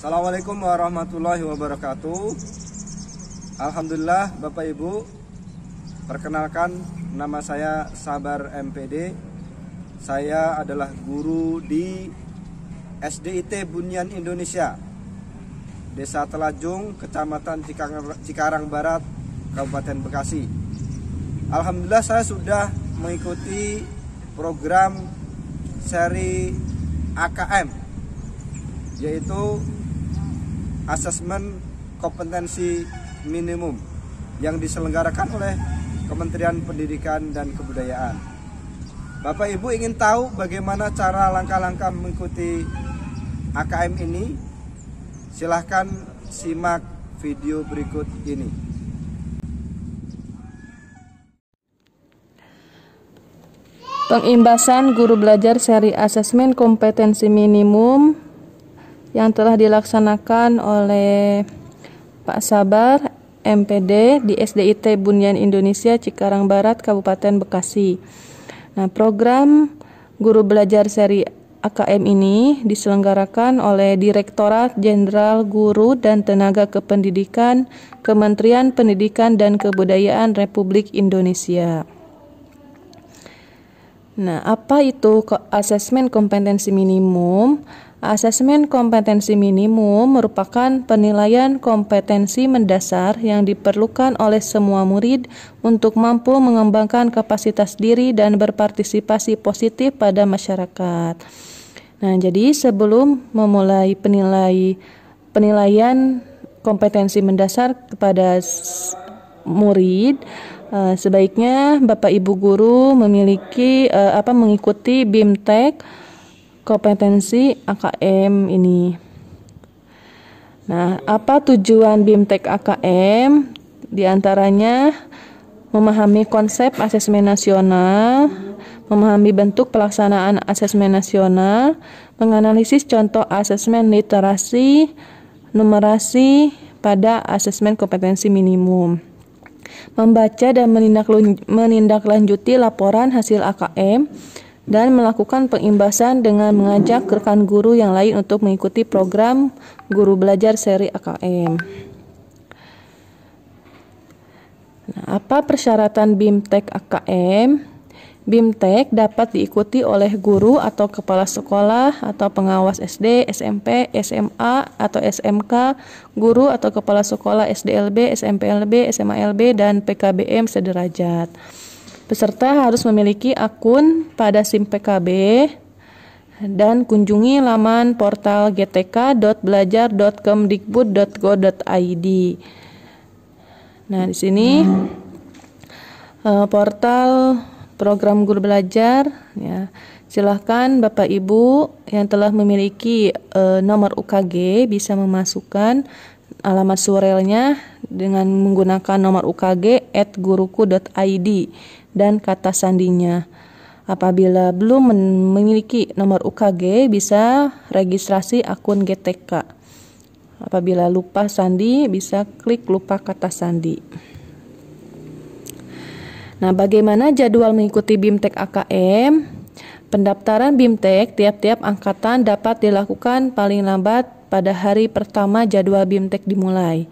Assalamualaikum warahmatullahi wabarakatuh Alhamdulillah Bapak Ibu Perkenalkan nama saya Sabar MPD Saya adalah guru di SDIT Bunyan Indonesia Desa Telajung, Kecamatan Cikarang, Barat, Kabupaten Bekasi Alhamdulillah saya sudah mengikuti program seri AKM yaitu asesmen kompetensi minimum yang diselenggarakan oleh Kementerian Pendidikan dan Kebudayaan. Bapak Ibu ingin tahu bagaimana cara langkah-langkah mengikuti AKM ini? Silahkan simak video berikut ini. Pengimbasan guru belajar seri asesmen kompetensi minimum yang telah dilaksanakan oleh Pak Sabar MPD di SDIT Bunian Indonesia Cikarang Barat Kabupaten Bekasi. Nah, program guru belajar seri AKM ini diselenggarakan oleh Direktorat Jenderal Guru dan Tenaga Kependidikan Kementerian Pendidikan dan Kebudayaan Republik Indonesia. Nah, apa itu asesmen kompetensi minimum? Asesmen kompetensi minimum merupakan penilaian kompetensi mendasar yang diperlukan oleh semua murid untuk mampu mengembangkan kapasitas diri dan berpartisipasi positif pada masyarakat. Nah, jadi sebelum memulai penilai penilaian kompetensi mendasar kepada murid, eh, sebaiknya Bapak Ibu guru memiliki eh, apa mengikuti BIMTEK kompetensi AKM ini. Nah, apa tujuan BIMTEK AKM? Di antaranya memahami konsep asesmen nasional, memahami bentuk pelaksanaan asesmen nasional, menganalisis contoh asesmen literasi, numerasi pada asesmen kompetensi minimum. Membaca dan menindaklanjuti laporan hasil AKM dan melakukan pengimbasan dengan mengajak rekan guru yang lain untuk mengikuti program guru belajar seri AKM. Nah, apa persyaratan BIMTEK AKM? BIMTEK dapat diikuti oleh guru atau kepala sekolah atau pengawas SD, SMP, SMA atau SMK, guru atau kepala sekolah SDLB, SMPLB, SMALB dan PKBM sederajat. Peserta harus memiliki akun pada SIM PKB dan kunjungi laman portal gtk.belajar.kemdikbud.go.id. Nah, di sini uh, portal program guru belajar ya. Silahkan Bapak Ibu yang telah memiliki e, nomor UKG bisa memasukkan alamat surelnya dengan menggunakan nomor UKG at guruku.id dan kata sandinya. Apabila belum memiliki nomor UKG, bisa registrasi akun GTK. Apabila lupa sandi, bisa klik lupa kata sandi. Nah, bagaimana jadwal mengikuti BIMTEK AKM? Pendaftaran BIMTEK tiap-tiap angkatan dapat dilakukan paling lambat pada hari pertama jadwal BIMTEK dimulai.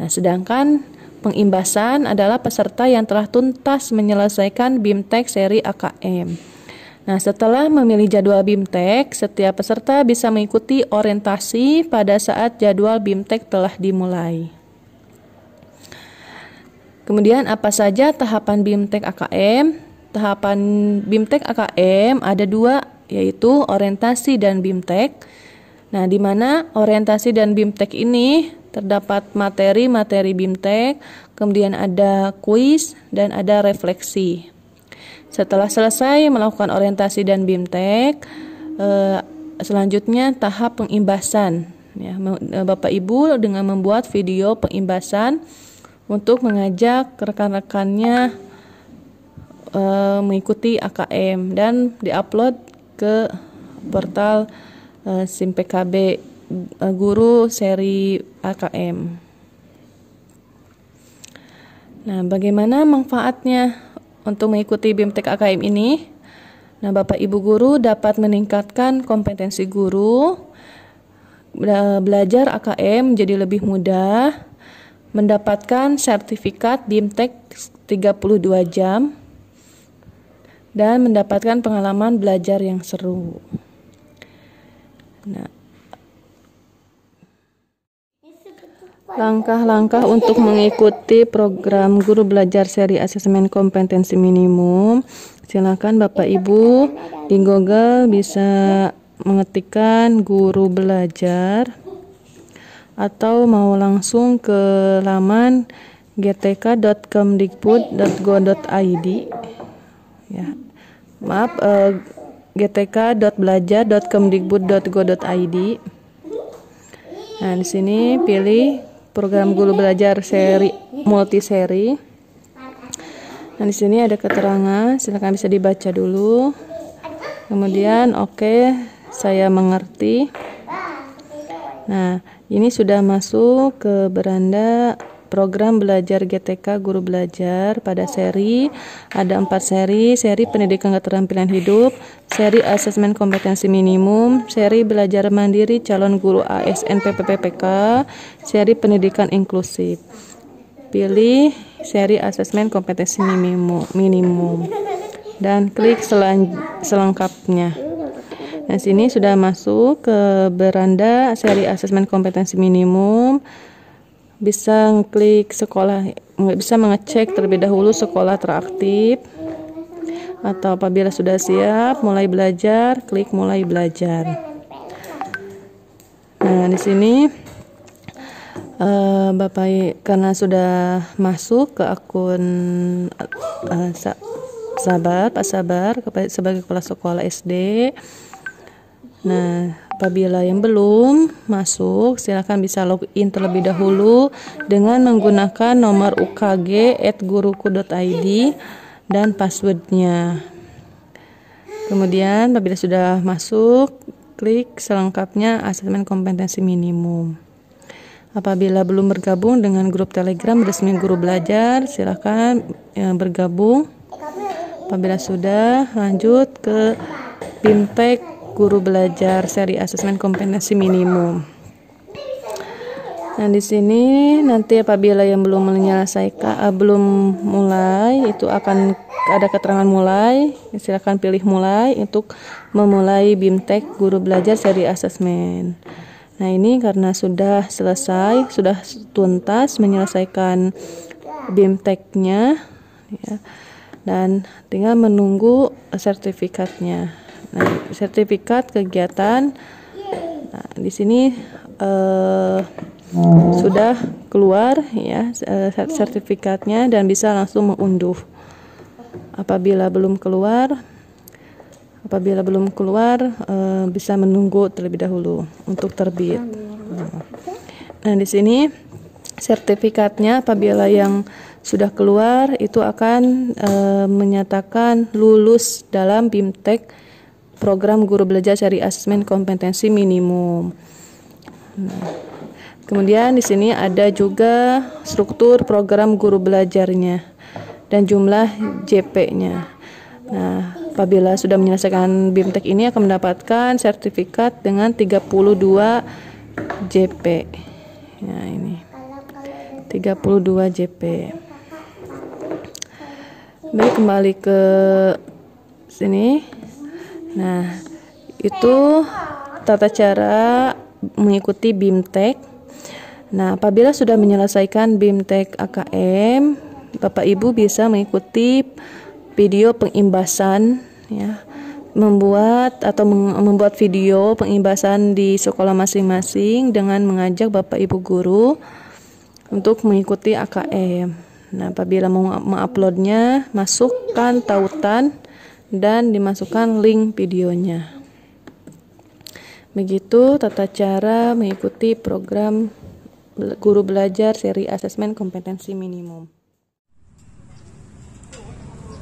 Nah, sedangkan pengimbasan adalah peserta yang telah tuntas menyelesaikan BIMTEK seri AKM. Nah, setelah memilih jadwal BIMTEK, setiap peserta bisa mengikuti orientasi pada saat jadwal BIMTEK telah dimulai. Kemudian apa saja tahapan BIMTEK AKM? Tahapan BIMTEK AKM ada dua, yaitu orientasi dan BIMTEK. Nah, di mana orientasi dan BIMTEK ini terdapat materi-materi BIMTEK, kemudian ada kuis dan ada refleksi. Setelah selesai melakukan orientasi dan BIMTEK, eh, selanjutnya tahap pengimbasan. Ya, eh, Bapak Ibu dengan membuat video pengimbasan untuk mengajak rekan-rekannya eh, mengikuti AKM dan diupload ke portal Eh, SIM PKB eh, guru seri AKM. Nah, bagaimana manfaatnya untuk mengikuti BIMTEK AKM ini? Nah, Bapak Ibu guru dapat meningkatkan kompetensi guru, belajar AKM jadi lebih mudah, mendapatkan sertifikat BIMTEK 32 jam, dan mendapatkan pengalaman belajar yang seru. Nah. Langkah-langkah untuk mengikuti program guru belajar seri asesmen kompetensi minimum, silakan Bapak Ibu di Google bisa mengetikkan guru belajar atau mau langsung ke laman gtk.kemdikbud.go.id. Ya. Maaf uh, gtk.belajar.kemdikbud.go.id. Nah, di sini pilih program guru belajar seri multi seri. Nah, di sini ada keterangan, silakan bisa dibaca dulu. Kemudian oke, okay, saya mengerti. Nah, ini sudah masuk ke beranda program belajar GTK guru belajar pada seri ada empat seri seri pendidikan keterampilan hidup seri asesmen kompetensi minimum seri belajar mandiri calon guru ASN PPPPK seri pendidikan inklusif pilih seri asesmen kompetensi minimum minimum dan klik selan, selengkapnya Nah, sini sudah masuk ke beranda seri asesmen kompetensi minimum bisa klik sekolah bisa mengecek terlebih dahulu sekolah teraktif atau apabila sudah siap mulai belajar klik mulai belajar nah di sini uh, bapak karena sudah masuk ke akun uh, eh, sahabat pak sabar sebagai kepala sekolah SD Nah, apabila yang belum masuk, silakan bisa login terlebih dahulu dengan menggunakan nomor UKG ukg@guruku.id dan passwordnya. Kemudian, apabila sudah masuk, klik selengkapnya asesmen kompetensi minimum. Apabila belum bergabung dengan grup Telegram resmi guru belajar, silakan e, bergabung. Apabila sudah, lanjut ke Bimtek guru belajar seri asesmen kompetensi minimum. Nah, di sini nanti apabila yang belum menyelesaikan uh, belum mulai itu akan ada keterangan mulai, silakan pilih mulai untuk memulai BIMTEK guru belajar seri asesmen. Nah, ini karena sudah selesai, sudah tuntas menyelesaikan BIMTEK-nya ya. Dan tinggal menunggu sertifikatnya. Nah, sertifikat kegiatan. Nah, di sini eh, sudah keluar ya eh, sertifikatnya dan bisa langsung mengunduh. Apabila belum keluar, apabila belum keluar eh, bisa menunggu terlebih dahulu untuk terbit. Nah, di sini sertifikatnya apabila yang sudah keluar itu akan e, menyatakan lulus dalam BIMTEK program guru belajar cari asesmen kompetensi minimum. Nah, kemudian di sini ada juga struktur program guru belajarnya dan jumlah JP-nya. Nah, apabila sudah menyelesaikan BIMTEK ini akan mendapatkan sertifikat dengan 32 JP. Ya, ini. 32 JP. Baik, kembali ke sini. Nah, itu tata cara mengikuti BIMTEK. Nah, apabila sudah menyelesaikan BIMTEK AKM, Bapak Ibu bisa mengikuti video pengimbasan ya membuat atau membuat video pengimbasan di sekolah masing-masing dengan mengajak Bapak Ibu guru untuk mengikuti AKM. Nah, apabila mau menguploadnya, masukkan tautan dan dimasukkan link videonya. Begitu tata cara mengikuti program guru belajar seri asesmen kompetensi minimum.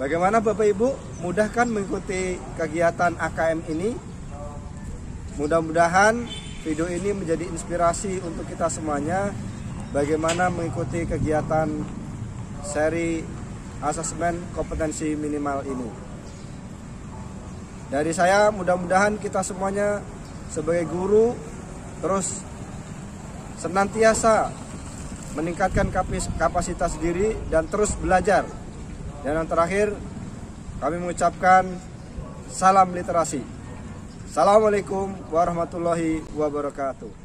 Bagaimana Bapak Ibu mudahkan mengikuti kegiatan AKM ini? Mudah-mudahan video ini menjadi inspirasi untuk kita semuanya bagaimana mengikuti kegiatan seri asesmen kompetensi minimal ini. Dari saya mudah-mudahan kita semuanya sebagai guru terus senantiasa meningkatkan kapasitas diri dan terus belajar. Dan yang terakhir kami mengucapkan salam literasi. Assalamualaikum warahmatullahi wabarakatuh.